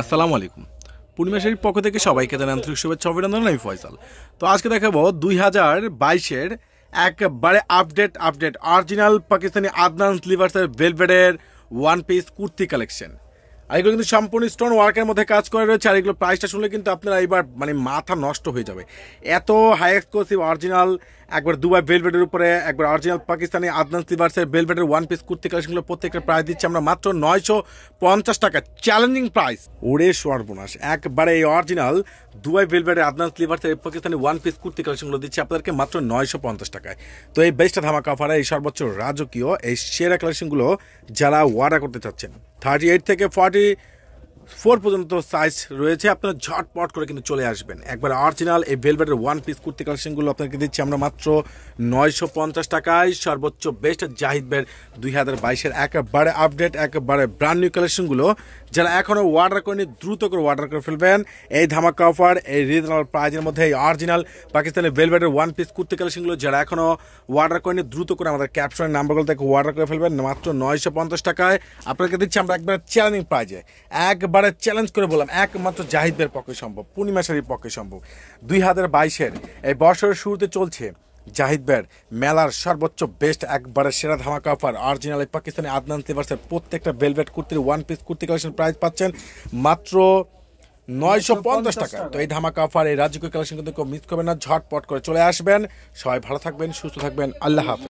আসসালামু আলাইকুম পূর্ণিমা শরীর পক্ষ থেকে সবাইকে জানান আন্তরিক শুভেচ্ছা অভিনন্দন আমি ফয়সাল তো আজকে দেখাবো দুই হাজার বাইশের একবারে update update original Pakistani Adnan স্লিভার্সের ভেলভেডের ওয়ান পিস কুর্তি কালেকশন আর এগুলো কিন্তু সম্পূর্ণ স্টোন ওয়ার্কের মধ্যে কাজ করে রয়েছে আর এগুলো প্রাইসটা শুনলে কিন্তু আপনারা এবার মানে মাথা নষ্ট হয়ে যাবে এত হাই এক্সক্লোসিভ অরিজিনাল একবার দুবাই বেলভেটের উপরে একবার অরিজিনাল পাকিস্তানি আদনান সিলভার্সের বেলভেটের ওয়ান পিস কুর্তি কালেকশনগুলো প্রত্যেকটা প্রাইস দিচ্ছে আমরা মাত্র নয়শো পঞ্চাশ টাকা চ্যালেঞ্জিং প্রাইস ওরে সর্বনাশ একবারে এই অরিজিনাল দুবাই বেলভেটের আদনান সিলভার্সের পাকিস্তানি ওয়ান পিস কুর্তি কালেকশনগুলো দিচ্ছে আপনাদেরকে মাত্র নয়শো পঞ্চাশ টাকায় তো এই বেস্টটা ধামাকা ফারা এই সর্বোচ্চ রাজকীয় এই সেরা কালেকশনগুলো যারা অর্ডার করতে চাচ্ছেন 38 থেকে 40 ফোর পর্যন্ত সাইজ রয়েছে আপনারা ঝটপট করে কিন্তু চলে আসবেন একবার অরিজিনাল এই ভেলভেটের ওয়ান পিস কুর্তি কালেকশনগুলো আপনাকে দিচ্ছি আমরা মাত্র নয়শো পঞ্চাশ টাকায় সর্বোচ্চ বেস্ট জাহিদ বের দুই হাজার বাইশের একেবারে আপডেট একেবারে ব্র্যান্ড নিউ কালেকশনগুলো যারা এখনও ওয়ার্ডার করেনি দ্রুত করে ওয়ার্ডার করে ফেলবেন এই ধামাকা অফার এই রিজনাল প্রাইজের মধ্যে এই অরিজিনাল পাকিস্তানের ভেলভেটের ওয়ান পিস কুর্তি কালেকশনগুলো যারা এখনও ওয়ার্ডার করেনি দ্রুত করে আমাদের ক্যাপশনের নাম্বারগুলো থেকে ওয়ার্ডার করে ফেলবেন মাত্র নয়শো পঞ্চাশ টাকায় আপনাকে দিচ্ছি আমরা একবার চ্যালেঞ্জিং প্রাইজে একবার একবারে চ্যালেঞ্জ করে বললাম একমাত্র জাহিদের পক্ষে সম্ভব পূর্ণিমাশারির পক্ষে সম্ভব দুই হাজার বাইশের এই বছরের শুরুতে চলছে জাহিদ ব্যার মেলার সর্বোচ্চ বেস্ট একবারে সেরা ধামাকা অফার অরিজিনাল পাকিস্তানি আদনান সিভার্সের প্রত্যেকটা ভেলভেট কুর্তির one piece kurti collection price পাচ্ছেন মাত্র নয়শো পঞ্চাশ টাকা তো এই ধামাকা অফার এই রাজ্যকে কালেকশন কিন্তু কেউ মিস করবেন না ঝটপট করে চলে আসবেন সবাই ভালো থাকবেন সুস্থ থাকবেন আল্লাহ হাফেজ